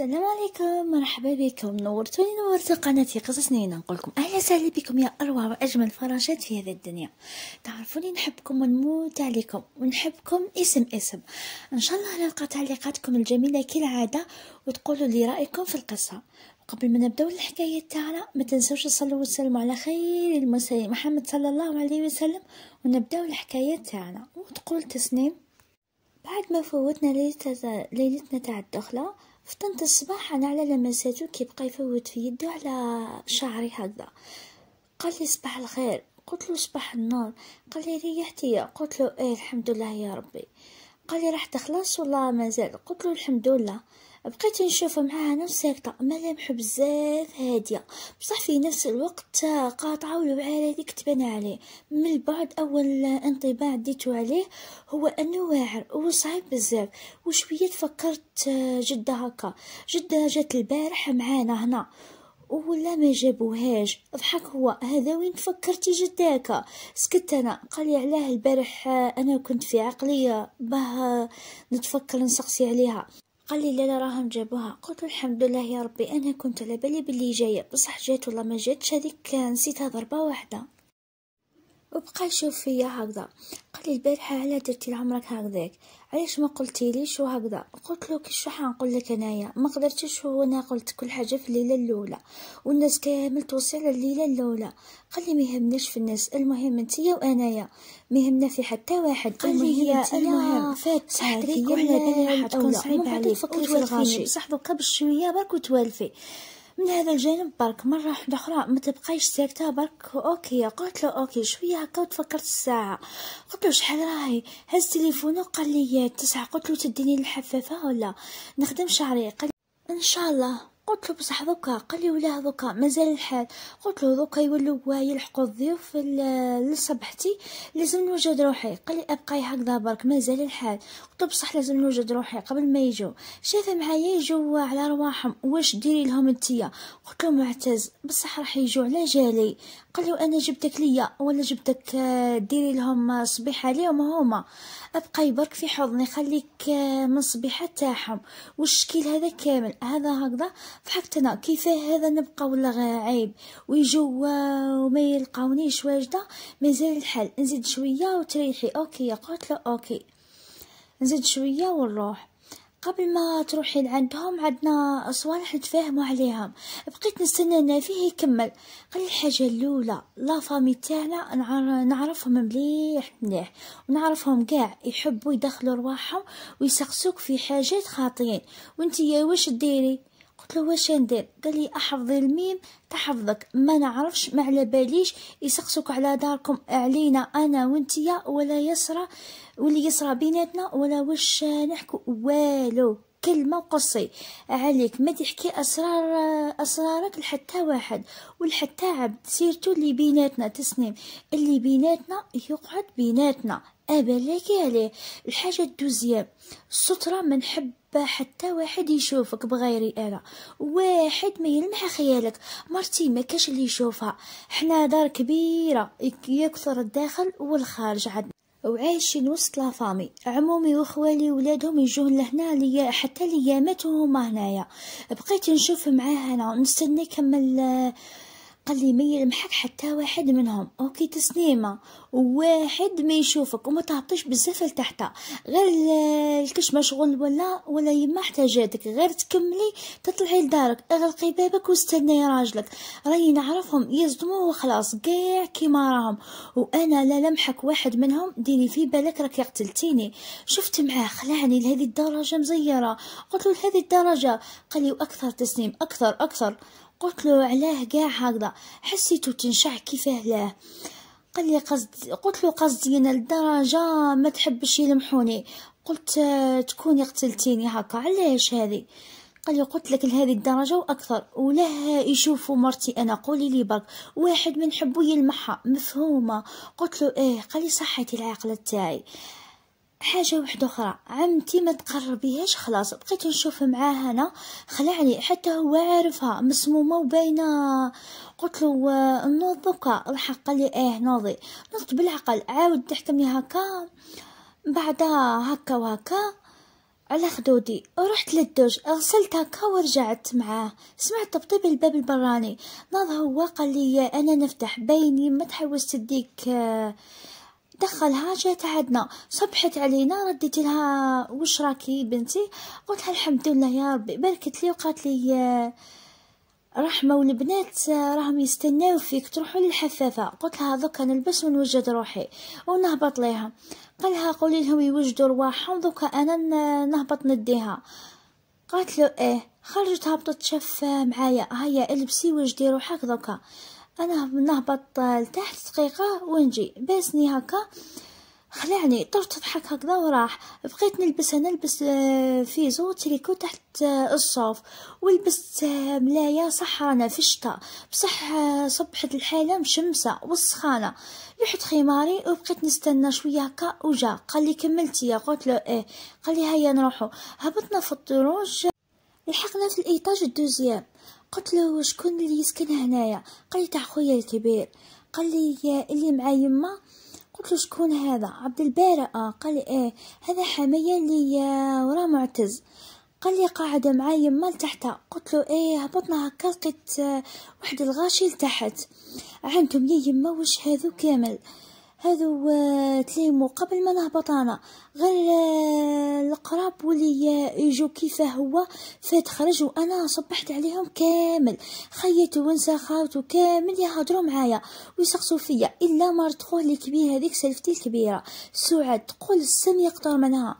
السلام عليكم مرحبا بكم نورتوني نورتوا قناتي قصص نينا نقولكم اهلا وسهلا بكم يا اروع واجمل فراشات في هذا الدنيا تعرفوني نحبكم ونموت عليكم ونحبكم اسم اسم ان شاء الله نلقى تعليقاتكم الجميله كالعاده وتقولوا لي رايكم في القصه قبل ما نبداو الحكايه تاعنا ما تنسوش تصلوا وتسلموا على خير المرسلين محمد صلى الله عليه وسلم ونبداو الحكايه تاعنا وتقول تسنيم بعد ما فوتنا ليلتنا تاع الدخله فطنت الصباح انا على لمساتو كيبقى يفوت في يدو على شعري هكذا قال لي صباح الخير قلت له صباح النور قال لي ريحتي قلت له ايه الحمد لله يا ربي قال لي راح تخلص ولا مازال قلت له الحمد لله بقيت نشوف معاها نفس هكذا ملامحو بزاف هاديه بصح في نفس الوقت قاطعه والوعاله هذيك تبان عليه من البعد اول انطباع ديتو عليه هو انه واعر وصعيب بزاف وشويه تفكرت جده هكا جده جات البارح معانا هنا ولا ما جابوهاش ضحك هو هذا وين تفكرتي جداك سكت انا قال لي علاه البارح انا كنت في عقليه باه نتفكر نسقسي عليها قال لي لا لا راهم جابوها قلت الحمد لله يا ربي انا كنت على بالي بلي جايه بصح جات ولا ما جاتش هذيك نسيتها ضربه واحده وبقى يشوف فيا هكذا قال لي البارحه على درتي لعمرك هكذاك علاش ما قلتي ليش وهكذا قلت له كي شو حنقول لك انايا ما قدرتش وانا قلت كل حاجه في الليله الاولى والناس كامل توصي على الليله الاولى قال لي ما يهمناش في الناس المهم انتيا وانايا ما يهمنا في حتى واحد قال لي هي المهم فات صحتك ولا بالي حتكون تكون صعيبه عليك الغاشي بصح دوكا بشويه برك وتوالفي من هذا الجانب برك مرة واحدة أخرى ما تبقايش ساكتة برك أوكي قلت له أوكي شوية هكا وتفكرت الساعة قلت له شحال راهي هز تليفونه قال لي تسعة قلت له تديني الحفافة ولا نخدم شعري قال إن شاء الله قلت له بصح دوكا قال لي ولا دوكا مازال الحال قلت له دوكا يولوا يلحقوا الضيوف لصبحتي لازم نوجد روحي قال لي ابقاي هكذا برك مازال الحال قلت له بصح لازم نوجد روحي قبل ما يجوا شاف معايا يجوا على رواحهم واش ديري لهم انتيا قلت له معتز بصح راح يجوا على جالي قال لي وانا جبتك ليا آه، ولا جبتك ديري لهم آه، صبيحه ليهم هما ابقى يبرك في حضني خليك آه، من صبيحه تاعهم والشكل هذا كامل هذا هكذا ضحكت انا كيفاه هذا نبقى ولا عيب ويجوا وما يلقاونيش واجده مازال الحال نزيد شويه وتريحي اوكي قلت له اوكي نزيد شويه ونروح قبل ما تروحين عندهم عندنا صوالح نتفاهموا عليهم بقيت نستنى فيه يكمل قال الحاجه الاولى لا فامي تاعنا نعرفهم مليح مليح ونعرفهم كاع يحبوا يدخلوا رواحهم ويسقسوك في حاجات خاطئين وانت يا واش ديري قلت له واش ندير قال لي احفظي الميم تحفظك ما نعرفش ما على باليش يسقسوك على داركم علينا انا وانتيا ولا يسرى واللي يسرى بيناتنا ولا واش نحكو والو كلمة وقصي عليك ما تحكي أسرار أسرارك لحتى واحد ولحتى عبد سيرتو اللي بيناتنا تسنيم اللي بيناتنا يقعد بيناتنا أبلا عليه الحاجة الدوزيام السترة ما نحب حتى واحد يشوفك بغيري انا واحد ما يلمح خيالك مرتي ما كاش اللي يشوفها حنا دار كبيره يكثر الداخل والخارج عندنا وعايشين وسط لافامي عمومي وخوالي ولادهم يجون لهنا ليا حتى ليامات وهما هنايا بقيت نشوف معاه انا نستنى كمل قال لي ما يلمحك حتى واحد منهم اوكي تسنيمة وواحد ما يشوفك وما تهبطش بزاف لتحت غير الكش مشغول ولا ولا يما احتاجاتك غير تكملي تطلعي لدارك اغلقي بابك واستني راجلك راي نعرفهم يصدموا وخلاص كاع كيما راهم وانا لا لمحك واحد منهم ديري في بالك راك قتلتيني شفت معاه خلعني لهذه الدرجة مزيرة قلت له لهذه الدرجة قال لي واكثر تسنيم اكثر اكثر قلت له علاه قاع هكذا حسيتو تنشع كيفاه لاه قال لي قصد قلت له قصدي انا لدرجة ما تحبش يلمحوني قلت تكوني قتلتيني هكا علاش هذه قال لي قلت لك لهذه الدرجة وأكثر وله يشوفوا مرتي أنا قولي لي برك واحد من حبو يلمحها مفهومة قلت له إيه قال لي صحتي العقل تاعي حاجة واحدة أخرى عمتي ما تقربيهاش خلاص بقيت نشوف معاه أنا خلعني حتى هو عارفها مسمومة وباينة قلت له نوض بكا الحق قال لي ايه نوضي نوضت بالعقل عاود تحكمي هكا بعدها هكا وهكا على خدودي رحت للدوج غسلت هكا ورجعت معاه سمعت طبطيب الباب البراني ناض هو قال لي انا نفتح بيني ما تحوس تديك آه دخلها جات عندنا صبحت علينا رديت لها واش راكي بنتي قلت لها الحمد لله يا ربي بركت لي وقالت لي رحمه والبنات راهم يستناو فيك تروحوا للحفافه قلت لها دوكا نلبس ونوجد روحي ونهبط ليها قالها قولي لهم يوجدوا رواحهم دوكا انا نهبط نديها قالت له ايه خرجت هبطت شف معايا هيا البسي وجدي روحك دوكا انا نهبط لتحت دقيقه ونجي باسني هكا خلعني طرت ضحك هكذا وراح بقيت نلبس نلبس آه، فيزو تريكو تحت آه، الصوف ولبست آه، ملايا رانا في الشتاء بصح صبحت الحاله مشمسه والسخانه رحت خماري وبقيت نستنى شويه هكا وجا قال لي كملتي قلت له ايه قال لي هيا نروحو هبطنا في الدروج لحقنا في الايطاج الدوزيام قلت له شكون اللي يسكن هنايا قال تاع خويا الكبير قال لي اللي مع يما قلت له شكون هذا عبد البارئ آه، قال لي ايه هذا حميه اللي آه، وراه معتز قال لي قاعدة مع يما لتحت قلت له ايه هبطنا هكا لقيت آه، واحد الغاشي لتحت عندهم يا يما وش هذو كامل هذو تليمو قبل ما نهبط انا غير آه، القراب ولي يجو كيف هو فات خرج وانا صبحت عليهم كامل خيت ونسخات خاوتو كامل يهضروا معايا ويسقسوا فيا الا خوه الكبير هذيك سلفتي الكبيره سعاد تقول السم يقطر منها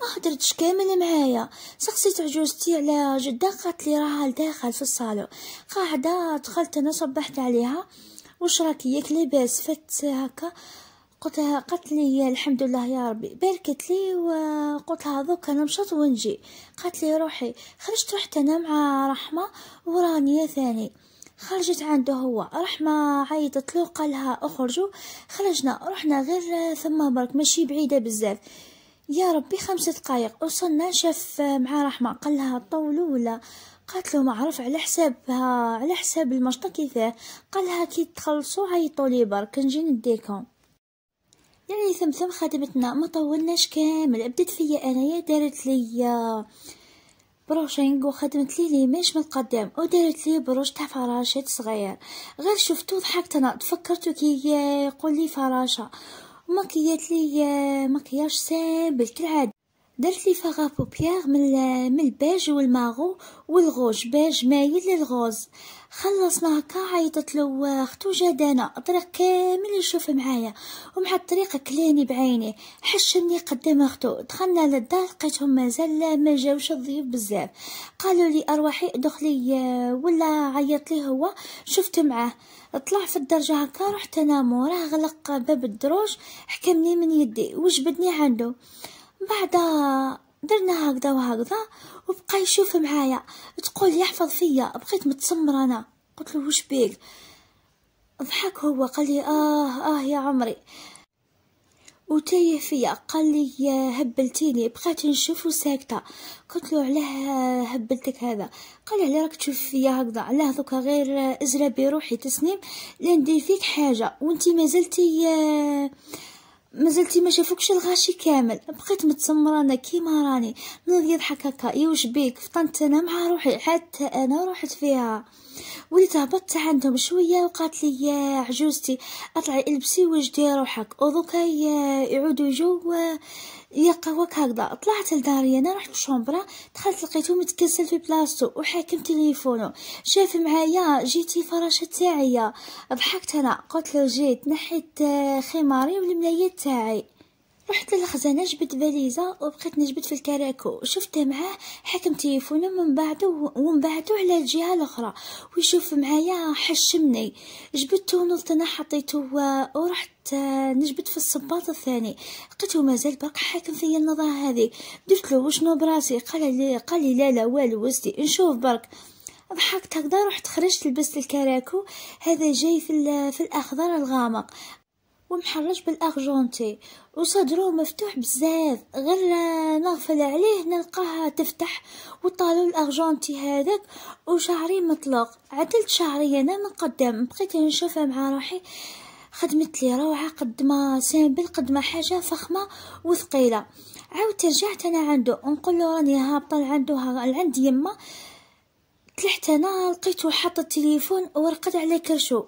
ما هدرتش كامل معايا سقسيت عجوزتي على جدة قالت لي راها لداخل في الصالون قاعدة دخلت انا صبحت عليها واش راكي ياك لاباس فات هكا قلتها قالت لي الحمد لله يا ربي باركت لي وقلت لها دوكا نمشط ونجي قالت لي روحي خرجت رحت انا مع رحمه ورانية ثاني خرجت عنده هو رحمة عيطت له قالها اخرجوا خرجنا رحنا غير ثم برك ماشي بعيدة بزاف يا ربي خمسة دقايق وصلنا شاف مع رحمة قالها طولوا ولا قالت له ما عرف على حسابها على حساب المشطة كيفاه قالها كي تخلصوا عيطوا لي برك نجي نديكم يعني سمسم خدمتنا ما طولناش كامل بدات فيا انايا دارت لي بروشينغ وخدمت لي ليماش من القدام ودارت لي بروش تاع فراشات صغير غير شفتو ضحكت انا تفكرتو كي يقول لي فراشه ومكيات لي مكياج سامبل كالعاده درت لي فاغا بوبيير من من البيج والماغو والغوج بيج مايل للغوز خلصنا هكا عيطت له اختو آه، جدانا طريق كامل يشوف معايا ومع الطريق كلاني بعيني حشمني قدام اختو دخلنا للدار لقيتهم مازال ما جاوش الضيوف بزاف قالوا لي اروحي دخلي آه، ولا عيط لي هو شفت معاه طلع في الدرجة هكا رحت انا موراه غلق باب الدروج حكمني من يدي وجبدني عنده بعدا درنا هكذا وهكذا وبقى يشوف معايا تقول يحفظ فيا بقيت متسمره انا قلت له وش بيك ضحك هو قال لي اه اه يا عمري وتايه فيا قال لي هبلتيني بقيت نشوف ساكته قلت له علاه هبلتك هذا قال لي علاه راك تشوف فيا هكذا علاه دوكا غير ازرى بروحي تسنيم لندي فيك حاجه وانتي مازلتي آه مازلتي ما شافوكش الغاشي كامل بقيت متسمرانه كيما راني نوض يضحك هكا يوش بيك فطنت انا مع روحي حتى انا روحت فيها وليت هبطت عندهم شويه وقالت لي يا عجوزتي اطلعي البسي وجدي روحك ودوكا يعودوا جو يا قهوة هكذا طلعت لداري انا رحت للشومبرا دخلت لقيتو متكسل في بلاصتو وحاكم تليفونو شاف معايا جيتي فراشة تاعي ضحكت انا قلت له جيت نحيت آه، خماري والملايات تاعي رحت للخزانة جبت فاليزة وبقيت نجبد في الكراكو شفته معاه حكم تليفونه من بعده ومن بعده على الجهة الأخرى ويشوف معايا حشمني جبدته نلطنا حطيته آه، ورحت آه، نجبد في الصباط الثاني لقيته مازال باقي حاكم فيا النظرة هذه درت له وشنو براسي قال لي قال لي لا لا والو وزدي نشوف برك ضحكت هكذا رحت خرجت لبست الكراكو هذا جاي في, في الاخضر الغامق ومحرج بالأرجنتي وصدره مفتوح بزاف غير نغفل عليه نلقاها تفتح وطالو الأرجنتي هذاك وشعري مطلق عدلت شعري أنا من قدام بقيت نشوفها مع روحي خدمت لي روعة قد ما سامبل قد ما حاجة فخمة وثقيلة عاودت رجعت أنا عنده ونقول له راني هابطة عنده عند يما طلعت أنا لقيته حط التليفون ورقد على كرشو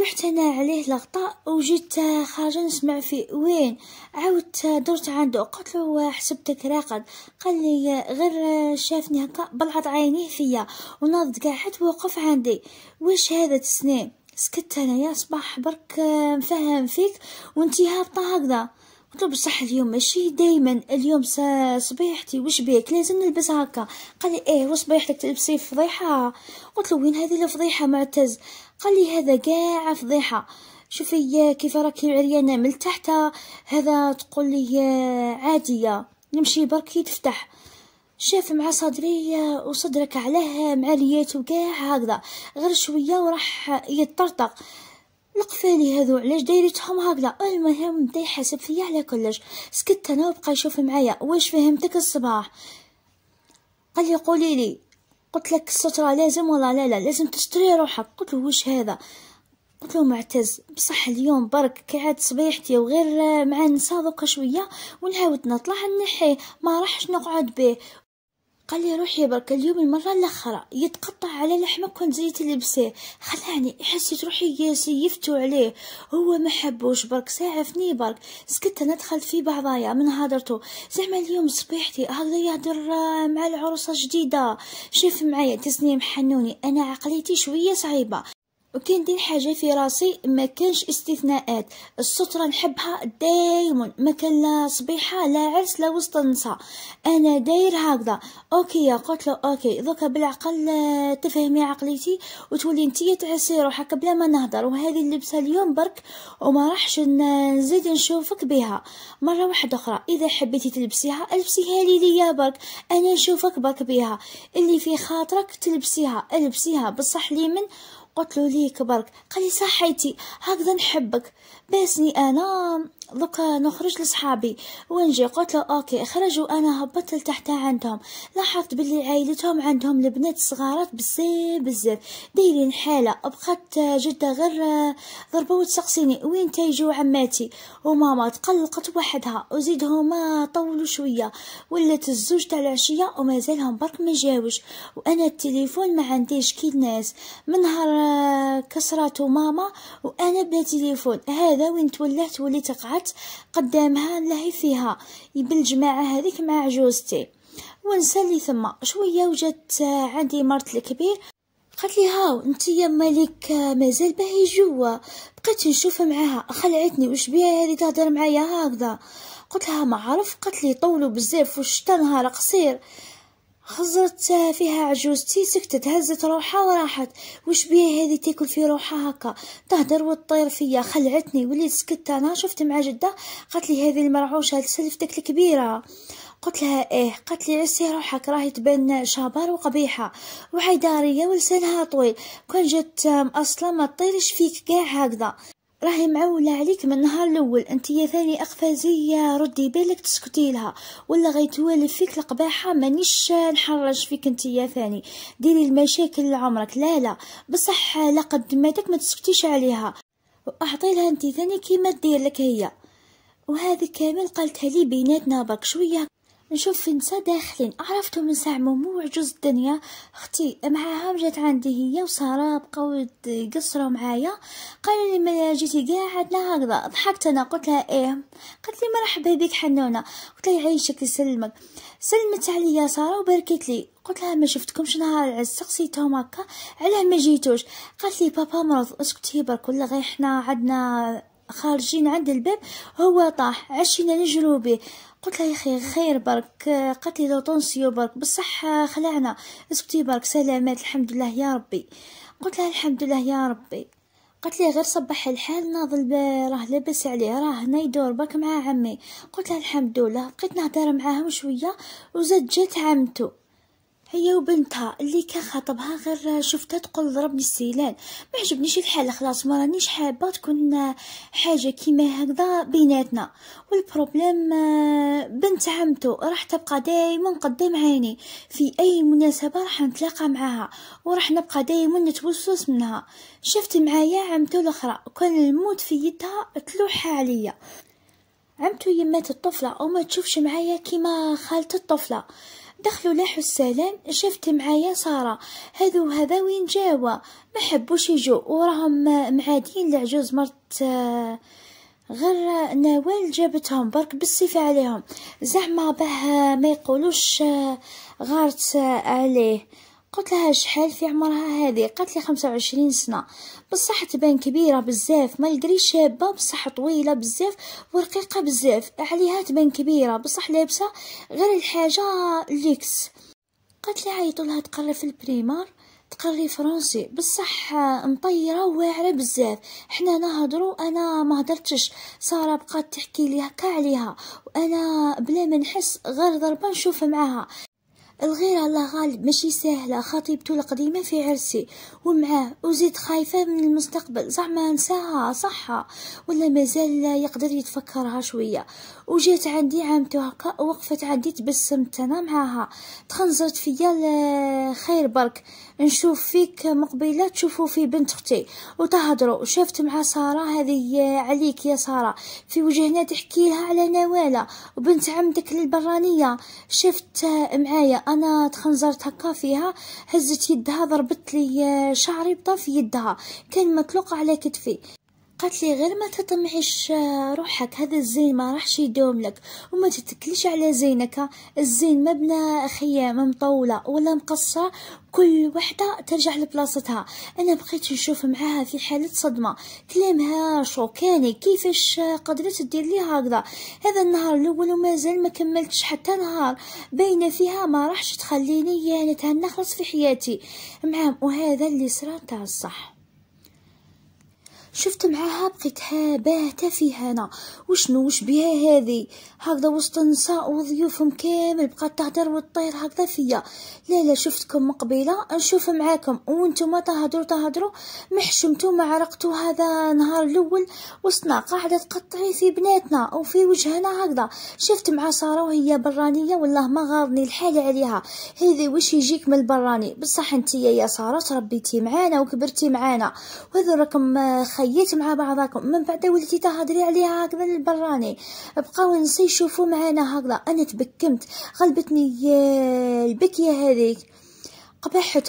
رحت انا عليه لغطة وجيت خارجة نسمع فيه وين عاودت درت عنده قلت له حسبتك راقد قال لي غير شافني هكا بلعط عينيه فيا وناض قاعد وقف عندي واش هذا تسنيم سكت انايا صباح برك مفهم فيك وانتي هابطه هكذا قلت له بصح اليوم ماشي دايما اليوم صبيحتي وش بيك لازم نلبس هكا قال لي ايه وصبيحتك تلبسي فضيحه قلت له وين هذه الفضيحه معتز قال لي هذا كاع فضيحه شوفي كيف راكي عريانه من تحت هذا تقول لي عاديه نمشي بركي تفتح شاف مع صدري وصدرك مع ليات وكاع هكذا غير شويه وراح يطرطق القفالي هذو علاش دايرتهم هكذا المهم بدا يحاسب فيا على كلش سكت انا وبقى يشوف معايا واش فهمتك الصباح قال لي قولي لي قلت لك السترة لازم ولا لا لا لازم تشتري روحك قلت له واش هذا قلت له معتز بصح اليوم برك كعاد صبيحتي وغير آه، مع نسا دوكا شويه ونعاود نطلع نحي ما راحش نقعد به قال لي روحي برك اليوم المرة الأخرى يتقطع على لحمك كون زيت لبسه خلاني حسيت روحي سيفتو عليه هو ما حبوش برك ساعفني برك سكت أنا دخلت في بعضايا من هدرته زعما اليوم صبيحتي هكذا يهدر آه، مع العروسة جديدة شوف معايا تسنيم حنوني أنا عقليتي شوية صعيبة وكاين دي حاجه في راسي ما كانش استثناءات الستره نحبها دائما ما كان لا صبيحه لا عرس لا وسط النساء انا داير هكذا اوكي قلت له اوكي دوكا بالعقل آه، تفهمي عقليتي وتولي انتي تعسي روحك بلا ما نهضر وهذه اللبسه اليوم برك وما راحش نزيد نشوفك بها مره واحده اخرى اذا حبيتي تلبسيها البسيها لي ليا برك انا نشوفك برك بها اللي في خاطرك تلبسيها البسيها بصح لي من قلت له ليك برك قال لي صحيتي هكذا نحبك باسني انا دوكا نخرج لصحابي ونجي قلت له اوكي خرجوا انا هبطت لتحت عندهم لاحظت باللي عائلتهم عندهم البنات صغارات بزاف بزاف دايرين حاله بقات جده غير ضربه وتسقسيني وين تيجوا عماتي وماما تقلقت وحدها وزيدهم طولوا شويه ولات الزوج تاع العشيه ومازالهم برك ما جاوش وانا التليفون ما عنديش كي الناس من نهار آه، كسرته ماما وانا بلا تليفون هذا وين تولعت وليت قعدت طلعت قدامها نلهي فيها بالجماعة هذيك مع جوزتي ونسى اللي ثم شوية وجات عندي مرت الكبير قالت لي هاو انت يا مالك مازال باهي جوا بقيت نشوف معاها خلعتني وش بيها هذي تهدر معايا هكذا قلت لها ما عرف قالت لي طولوا بزاف وش نهار قصير خزرت فيها عجوزتي سكتت هزت روحها وراحت وش بيه هذي تاكل في روحها هكا تهدر وتطير فيا خلعتني وليت سكتت انا شفت مع جده قالت لي هذه المرعوشه سلفتك الكبيره قلت لها ايه قالت لي عسي روحك راهي تبان شابر وقبيحه وعيداريه ولسانها طويل كون جات اصلا ما تطيرش فيك كاع هكذا راهي معولة عليك من نهار الاول انت يا ثاني اقفازية ردي بالك تسكتي لها ولا غيتوالف فيك القباحة مانيش نحرج فيك انت يا ثاني ديري المشاكل لعمرك لا لا بصح لا قدماتك ما تسكتيش عليها واعطي لها انت ثاني كيما دير لك هي وهذه كامل قالتها لي بيناتنا برك شويه نشوف نساء داخلين عرفتهم ساعة مو عجوز الدنيا اختي معاهم جات عندي هي وساره بقاو يقصرو معايا قالوا لي ما جيتي قاعد لا هكذا ضحكت انا قلت لها ايه قالت لي مرحبا بك حنونه قلت لها يعيشك يسلمك سلمت عليا ساره وبركت لي قلت لها ما شفتكمش نهار العز سقسيتهم هكا علاه ما جيتوش قالت لي بابا مرض اسكت هي برك ولا غير حنا عندنا خارجين عند الباب هو طاح عشينا نجرو به قلت لها يا اخي خير برك قالت لي لو طونسيو برك بصح خلعنا اسكتي برك سلامات الحمد لله يا ربي قلت لها الحمد لله يا ربي قلت لي غير صبح الحال ناضل راه لاباس عليه راه هنا يدور برك مع عمي قلت لها الحمد لله بقيت نهدر معاهم شويه وزاد جات عمتو هي وبنتها اللي كان خاطبها غير شفتها تقول ضربني السيلان ما عجبنيش الحال خلاص ما رانيش حابه تكون حاجه كيما هكذا بيناتنا والبروبليم آه، بنت عمتو راح تبقى دائما قدام عيني في اي مناسبه راح نتلاقى معاها وراح نبقى دائما نتوسوس منها شفت معايا عمتو الاخرى كان الموت في يدها تلوح عليا عمتو يمات الطفله ما تشوفش معايا كيما خالت الطفله دخلوا لاحو السلام شفت معايا سارة هذا وين جاوا ما حبوش يجوا وراهم معادين لعجوز مرت غير نوال جابتهم برك بالصفة عليهم زعما باه ما يقولوش غارت عليه قلت لها شحال في عمرها هذه قالت لي 25 سنه بصح تبان كبيره بزاف ما القري شابه بصح طويله بزاف ورقيقه بزاف عليها تبان كبيره بصح لابسه غير الحاجه ليكس قالت لي عيطوا لها تقري في البريمار تقري فرنسي بصح مطيره واعره بزاف حنا نهضروا انا ما هدرتش ساره بقات تحكي لي هكا عليها وانا بلا ما نحس غير ضربه نشوف معاها الغير الله غالب ماشي سهلة خطيبته القديمة في عرسي ومعاه وزيد خايفة من المستقبل زعما نساها صحة ولا مازال يقدر يتفكرها شوية وجات عندي عمته وقفت عندي تبسمت أنا معاها تخنزرت فيا خير برك نشوف فيك مقبله تشوفوا في بنت اختي وتهضروا شفت مع ساره هذه عليك يا ساره في وجهنا تحكي لها على نواله وبنت عمدك البرانيه شفت معايا انا تخنزرت هكا فيها هزت يدها ضربت لي شعري بطرف يدها كان مطلوق على كتفي قالت لي غير ما تطمعيش آه، روحك هذا الزين ما راحش يدوم لك وما تتكلش على زينك الزين مبنى خيام مطوله ولا مقصه كل وحده ترجع لبلاصتها انا بقيت نشوف معاها في حاله صدمه كلامها شوكاني كيفاش آه، قدرت تدير لي هكذا هذا النهار الاول ومازال ما كملتش حتى نهار باينه فيها ما راحش تخليني يعني نتهنى خلص في حياتي معام وهذا اللي صرا تاع الصح شفت معاها بقيتها باهتة في هنا وشنو وش بها هذي هكذا وسط النساء وضيوفهم كامل بقات تهدر وتطير هكذا فيا لا لا شفتكم مقبلة نشوف معاكم وانتم تهدروا تهدروا محشمتو ما عرقتو هذا نهار الاول وسطنا قاعدة تقطعي في بناتنا او في وجهنا هكذا شفت مع سارة وهي برانية والله ما غاضني الحال عليها هذي وش يجيك من البراني بصح انت يا سارة تربيتي معانا وكبرتي معانا وهذا راكم تغيرت مع بعضاكم من بعد ولتي تهضري عليها هاك من البراني بقاو نسى يشوفوا معانا هكذا انا تبكمت غلبتني البكيه هذيك قبيحة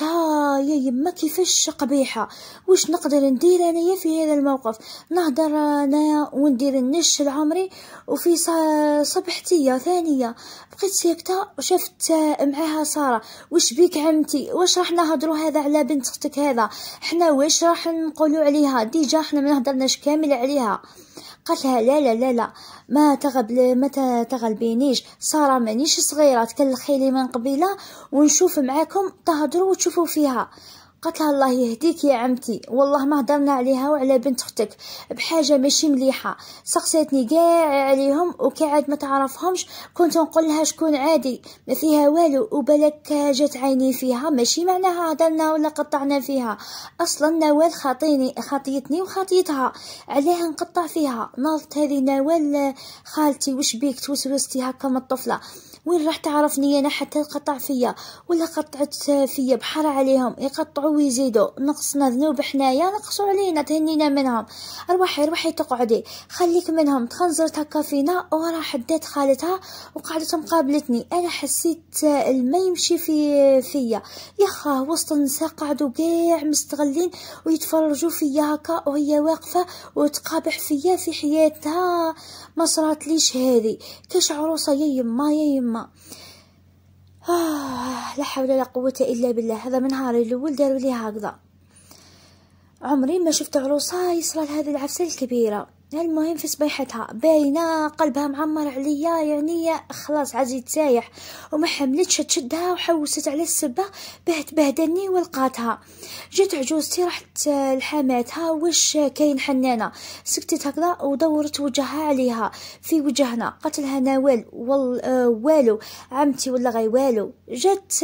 يا يما كيفاش قبيحة واش نقدر ندير انايا في هذا الموقف نهدر انايا وندير النش العمري وفي صبحتية ثانية بقيت ساكتة وشفت معاها سارة واش بيك عمتي واش راح نهضروا هذا على بنت اختك هذا حنا واش راح نقولوا عليها ديجا حنا ما نهضرناش كامل عليها قالت لها لا لا لا لا ما تغب ما تغلبينيش ساره مانيش صغيره تكلخي لي من قبيله ونشوف معاكم تهضروا وتشوفوا فيها قالت لها الله يهديك يا عمتي والله ما هضرنا عليها وعلى بنت اختك بحاجه ماشي مليحه سقسيتني كاع عليهم وكعاد ما تعرفهمش كنت نقول لها شكون عادي ما فيها والو وبلك جات عيني فيها ماشي معناها هضرنا ولا قطعنا فيها اصلا نوال خاطيني خاطيتني وخاطيتها عليها نقطع فيها نالت هذه نوال خالتي وش بيك توسوستي هكا من الطفله وين راح تعرفني انا حتى يقطع فيا ولا قطعت فيا بحر عليهم يقطعوا ويزيدوا نقصنا ذنوب حنايا نقصوا علينا تهنينا منهم ارواحي روحي تقعدي خليك منهم تخنزرت هكا فينا ورا حدات خالتها وقعدت مقابلتني انا حسيت الما يمشي في فيا يخا وسط النساء قعدوا كاع مستغلين ويتفرجوا فيا هكا وهي واقفه وتقابح فيا في حياتها ما ليش هذه كاش عروسه يا يما يا يما تما آه لا حول ولا قوة إلا بالله هذا من نهاري الأول داروا لي هكذا عمري ما شفت عروسة يصرى لهذه العفسة الكبيرة المهم في صبيحتها باينة قلبها معمر عليا يعني خلاص عزيز سايح وما حملتش تشدها وحوست على السبة باه تبهدلني ولقاتها جات عجوزتي رحت لحماتها وش كاين حنانة سكتت هكذا ودورت وجهها عليها في وجهنا قتلها نوال وال آه، والو عمتي ولا غي والو جات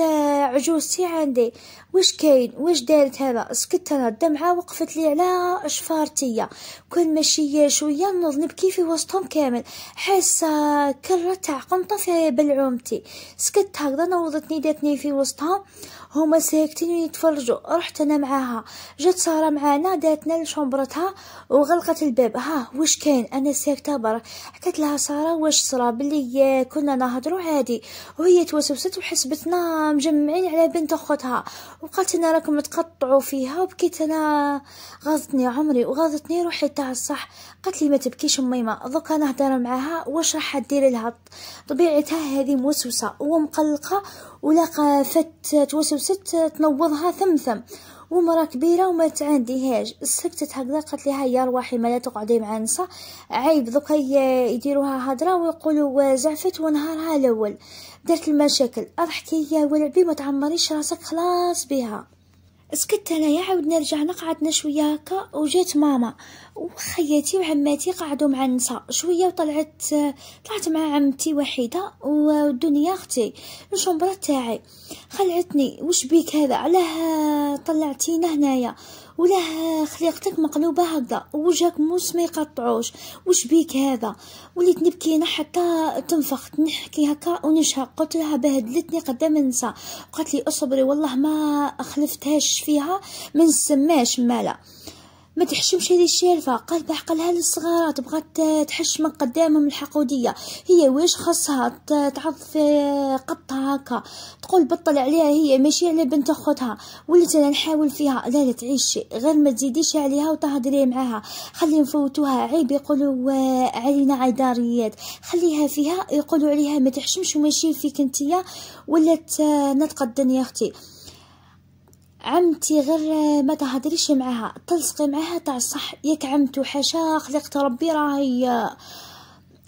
عجوزتي عندي وش كاين وش دارت هذا سكت انا الدمعة وقفت لي على شفارتي كل ماشي شوية نوض نبكي في وسطهم كامل حاسة كرة تاع قنطة في بلعومتي سكت هكذا نوضتني داتني في وسطهم هما ساكتين يتفرجوا رحت انا معاها جات ساره معانا داتنا لشومبرتها وغلقت الباب ها واش كاين انا ساكته برا حكت لها ساره واش صرا بلي كنا نهضروا عادي وهي توسوست وحسبتنا مجمعين على بنت اختها وقالت انا راكم تقطعوا فيها وبكيت انا غاضتني عمري وغاضتني روحي تاع الصح قالت لي ما تبكيش ميمه دوكا نهضر معاها واش راح دير لها طبيعتها هذه موسوسه ومقلقه ولا فات توسوس مشات تنوضها ثمثم ومرا كبيرة وما تعنديهاش سكتت هكذا قالت لها يا رواحي ما لا تقعدي مع نسا عيب دوكا يديروها هضرة ويقولوا زعفت ونهارها الاول دارت المشاكل اضحكي يا ولعبي ما تعمريش راسك خلاص بها سكت انايا عاودنا رجعنا قعدنا شويه هكا وجات ماما وخياتي وعماتي قعدوا مع النساء شويه وطلعت طلعت مع عمتي وحيده ودنيا اختي الشومبره تاعي خلعتني وش بيك هذا علاه طلعتينا هنايا ولا خليقتك مقلوبه هكذا وجهك موس ما يقطعوش وش بيك هذا وليت نبكي انا حتى تنفخت نحكي هكا ونشهق قلت لها بهدلتني قدام النساء قالت لي اصبري والله ما خلفتهاش فيها ما نسماش مالا ما تحشمش هذه الشارفه قلبها حقلها للصغار بغات تحش من قدامهم الحقوديه هي واش خصها تعض في آه، قطها هكا تقول بطل عليها هي ماشي على بنت اختها ولات انا نحاول فيها لا لا تعيش غير ما تزيديش عليها وتهضري معاها خلي نفوتوها عيب يقولوا آه، علينا عداريات خليها فيها يقولوا عليها ما تحشمش وماشي فيك انتيا ولا آه، نطق يا اختي عمتي غير ما تهدريش معاها تلصقي معاها تاع صح ياك عمتو حاشا خلقت ربي راهي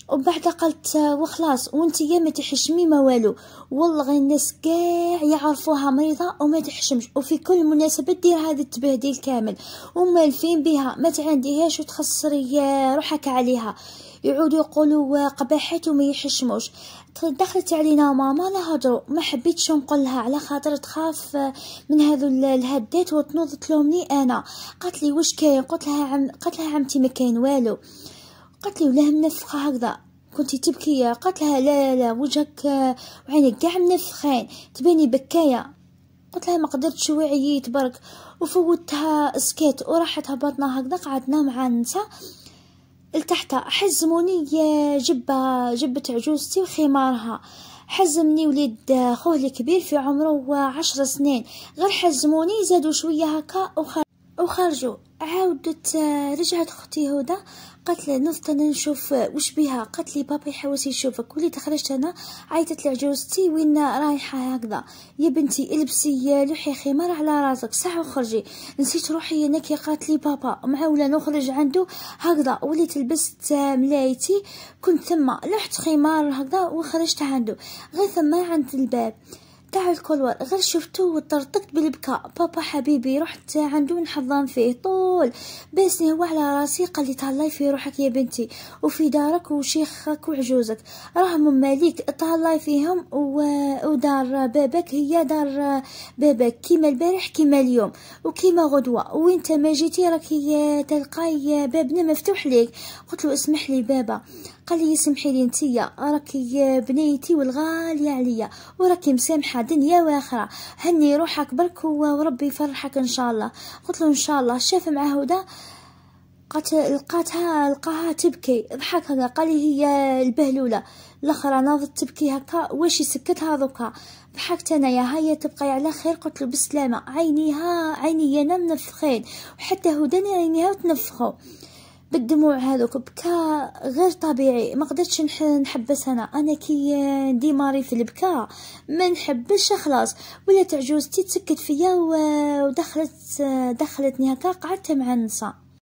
وبعد قالت وخلاص وانت يا ما تحشمي ما والو والله الناس كاع يعرفوها مريضه وما تحشمش وفي كل مناسبه دير هذا التبهديل كامل ومالفين بها ما تعنديهاش وتخسري روحك عليها يعود يقولوا وقبحت وما يحشموش دخلت علينا ماما نهضروا ما حبيتش نقول لها على خاطر تخاف من هذو الهدات وتنوض تلومني انا قالت لي واش كاين قلت لها عم قلت لها عمتي ما كاين والو قالت لي ولا منفخه هكذا كنتي تبكي قالت لها لا لا وجهك وعينك كاع منفخين تبيني بكايه قلت لها ما قدرتش وعييت برك وفوتها سكيت وراحت هبطنا هكذا قعدنا مع نسا التحت حزموني جبة جبة عجوزتي وخمارها حزمني وليد خوه الكبير في عمره عشر سنين غير حزموني زادوا شوية هكا وخلاص وخرجوا عاودت آه، رجعت اختي هدى قالت لي نفط انا نشوف آه، واش بها قالت لي بابا يحوس يشوفك وليت خرجت انا عيطت لعجوزتي وين رايحه هكذا يا بنتي البسي لوحي خمار على راسك صح وخرجي نسيت روحي انا كي قالت لي بابا معوله نخرج عنده هكذا وليت لبست آه، ملايتي كنت ثم لحت خمار هكذا وخرجت عنده غير ثم عند الباب تاع الكل غير شفتو وطرطقت بالبكاء بابا حبيبي رحت عنده نحضن فيه طول بسني هو على راسي قال لي تهلاي في روحك يا بنتي وفي دارك وشيخك وعجوزك راهم ماليك تهلاي فيهم ودار بابك هي دار بابك كيما البارح كيما اليوم وكيما غدوة وانت ما جيتي راكي تلقاي بابنا مفتوح ليك قلت له اسمح لي بابا قال لي سمحي لي انتيا راكي بنيتي والغالية عليا وراكي مسامحة فرحة دنيا واخرة هني روحك برك وربي يفرحك ان شاء الله قلت له ان شاء الله شاف مع هدى قالت لقاتها لقاها تبكي ضحك هذا قال هي البهلوله الاخرى ناضت تبكي هكا واش يسكتها دوكا ضحكت انايا هيا تبقاي على خير قلت له بالسلامه عينيها عيني انا منفخين وحتى هداني يعني عينيها تنفخو بالدموع هذوك بكاء غير طبيعي ما قدرتش نحبس انا انا كي ديماري في البكاء ما نحبش خلاص ولا تعجوزتي تسكت فيا ودخلت دخلتني هكا قعدت مع النساء